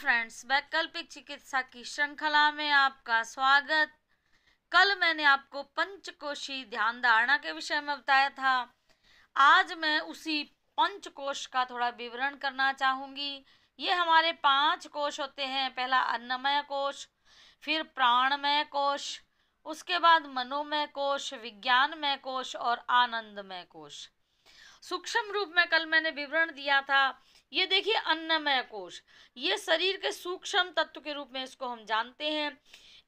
friends वैकल्पिक चिकित्सा की श्रृंखला में आपका स्वागत कल मैंने आपको पंचकोशी ध्यान धारणा के विषय में बताया था आज मैं उसी पंचकोश का थोड़ा विवरण करना चाहूँगी ये हमारे पांच कोश होते हैं पहला अन्नमय कोश फिर प्राणमय कोश उसके बाद मनोमय कोश विज्ञानमय कोश और आनंदमय कोश सूक्ष्म रूप में कल मैंने विवरण दिया था ये देखिए अन्नमय कोश ये शरीर के सूक्ष्म तत्व के रूप में इसको हम जानते हैं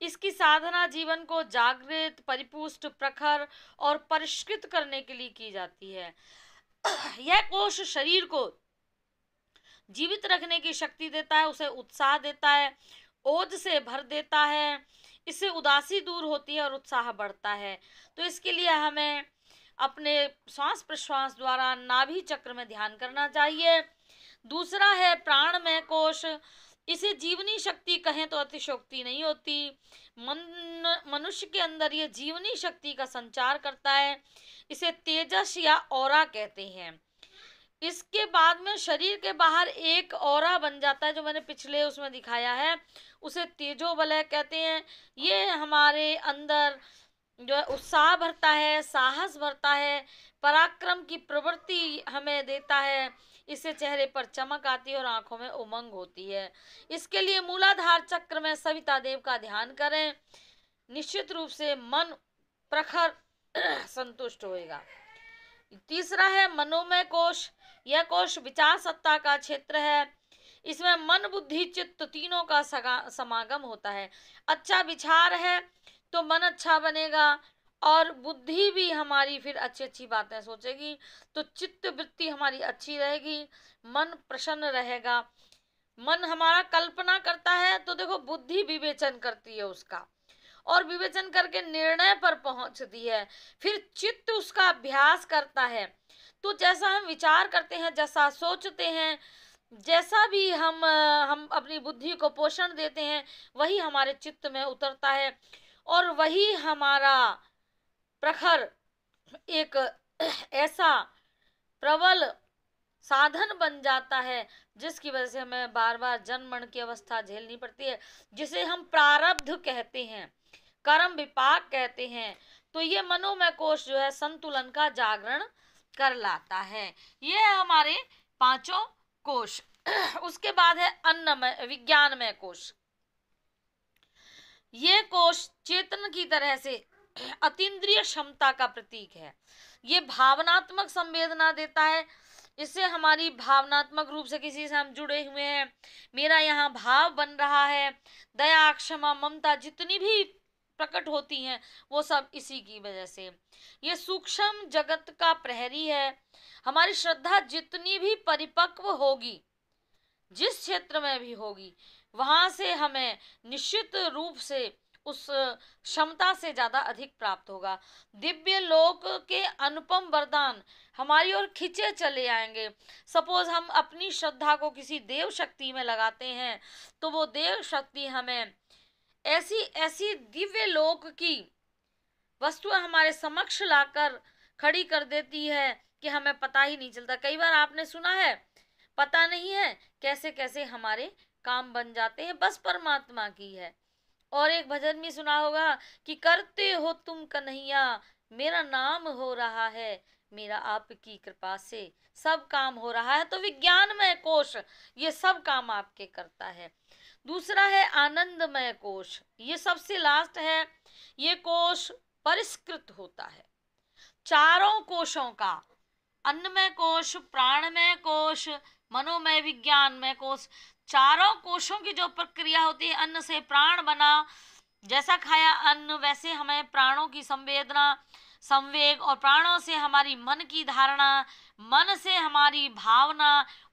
इसकी साधना जीवन को जागृत परिपुष्ट प्रखर और परिष्कृत करने के लिए की जाती है यह कोश शरीर को जीवित रखने की शक्ति देता है उसे उत्साह देता है ओज से भर देता है इससे उदासी दूर होती है और उत्साह बढ़ता है तो इसके लिए हमें अपने श्वास प्रश्वास द्वारा नाभि चक्र में ध्यान करना चाहिए दूसरा है प्राणमय कोश इसे जीवनी शक्ति कहें तो अतिशोक्ति नहीं होती मन मनुष्य के अंदर ये जीवनी शक्ति का संचार करता है इसे तेजस या और कहते हैं इसके बाद में शरीर के बाहर एक और बन जाता है जो मैंने पिछले उसमें दिखाया है उसे बलय कहते हैं ये हमारे अंदर जो है उत्साह भरता है साहस भरता है पराक्रम की प्रवृत्ति हमें देता है इससे चेहरे पर चमक आती है और आंखों में उमंग होती है इसके लिए मूलाधार चक्र में सविता देव का ध्यान करें निश्चित रूप से मन प्रखर संतुष्ट होएगा तीसरा है मनोमय कोश यह कोश विचार सत्ता का क्षेत्र है इसमें मन बुद्धि चित्त तीनों का समागम होता है अच्छा विचार है तो मन अच्छा बनेगा और बुद्धि भी हमारी फिर अच्छी अच्छी बातें सोचेगी तो चित्त वृत्ति हमारी अच्छी रहेगी मन प्रसन्न रहेगा मन हमारा कल्पना करता है तो देखो बुद्धि विवेचन करती है उसका और विवेचन करके निर्णय पर पहुंचती है फिर चित्त उसका अभ्यास करता है तो जैसा हम विचार करते हैं जैसा सोचते हैं जैसा भी हम हम अपनी बुद्धि को पोषण देते हैं वही हमारे चित्त में उतरता है और वही हमारा प्रखर एक ऐसा प्रबल साधन बन जाता है जिसकी वजह से हमें बार बार जन्म मरण की अवस्था झेलनी पड़ती है जिसे हम प्रारब्ध कहते हैं कर्म विपाक कहते हैं तो ये मनोमय कोष जो है संतुलन का जागरण कर लाता है ये है हमारे पांचों कोष उसके बाद है अन्नमय विज्ञानमय कोष ये कोश चेतन की तरह से अतीन्द्रिय क्षमता का प्रतीक है ये भावनात्मक संवेदना देता है इससे हमारी भावनात्मक रूप से किसी से हम जुड़े हुए हैं मेरा यहाँ भाव बन रहा है दया क्षमा ममता जितनी भी प्रकट होती हैं वो सब इसी की वजह से ये सूक्ष्म जगत का प्रहरी है हमारी श्रद्धा जितनी भी परिपक्व होगी जिस क्षेत्र में भी होगी वहाँ से हमें निश्चित रूप से उस क्षमता से ज़्यादा अधिक प्राप्त होगा दिव्य लोक के अनुपम वरदान हमारी ओर खिंचे चले आएंगे सपोज हम अपनी श्रद्धा को किसी देव शक्ति में लगाते हैं तो वो देव शक्ति हमें ऐसी ऐसी दिव्य लोक की वस्तुएं हमारे समक्ष लाकर खड़ी कर देती है कि हमें पता ही नहीं चलता कई बार आपने सुना है पता नहीं है कैसे कैसे हमारे काम बन जाते हैं बस परमात्मा की है और एक भजन भी सुना होगा कि करते हो तुम कन्हैया मेरा नाम हो रहा है मेरा आपकी कृपा से सब काम हो रहा है तो विज्ञानमय कोश ये सब काम आपके करता है दूसरा है आनंदमय कोश ये सबसे लास्ट है ये कोश परिष्कृत होता है चारों कोशों का अन्नमय कोश प्राणमय कोश मनोमय विज्ञान में कोष चारों कोशों की जो प्रक्रिया होती है अन्न से प्राण बना जैसा खाया अन्न वैसे हमें प्राणों की संवेदना संवेग और प्राणों से हमारी मन की धारणा मन से हमारी भावना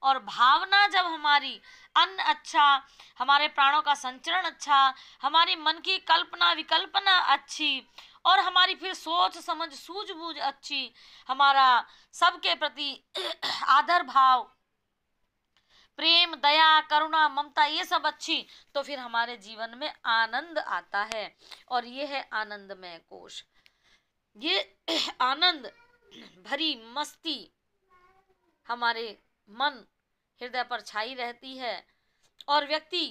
और भावना जब हमारी अन्न अच्छा हमारे प्राणों का संचरण अच्छा हमारी मन की कल्पना विकल्पना अच्छी और हमारी फिर सोच समझ सूझबूझ अच्छी हमारा सबके प्रति आदर भाव प्रेम दया करुणा ममता ये सब अच्छी तो फिर हमारे जीवन में आनंद आता है और ये है आनंदमय कोश ये आनंद भरी मस्ती हमारे मन हृदय पर छाई रहती है और व्यक्ति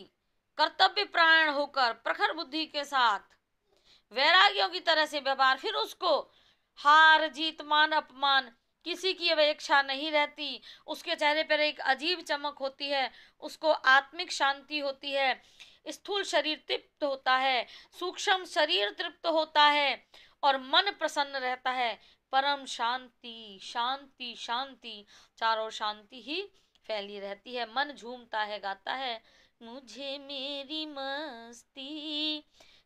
कर्तव्य प्राण होकर प्रखर बुद्धि के साथ वैराग्यों की तरह से व्यवहार फिर उसको हार जीत मान अपमान किसी की अपेक्षा नहीं रहती उसके चेहरे पर एक अजीब चमक होती है उसको आत्मिक शांति होती है स्थूल शरीर तृप्त होता है सूक्ष्म शरीर तृप्त होता है और मन प्रसन्न रहता है परम शांति शांति शांति चारों शांति ही फैली रहती है मन झूमता है गाता है मुझे मेरी मस्ती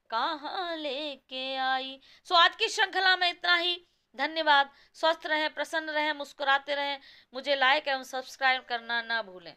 कहाँ लेके आई सो आज की श्रृंखला में इतना ही धन्यवाद स्वस्थ रहें प्रसन्न रहें मुस्कुराते रहें मुझे लाइक एवं सब्सक्राइब करना ना भूलें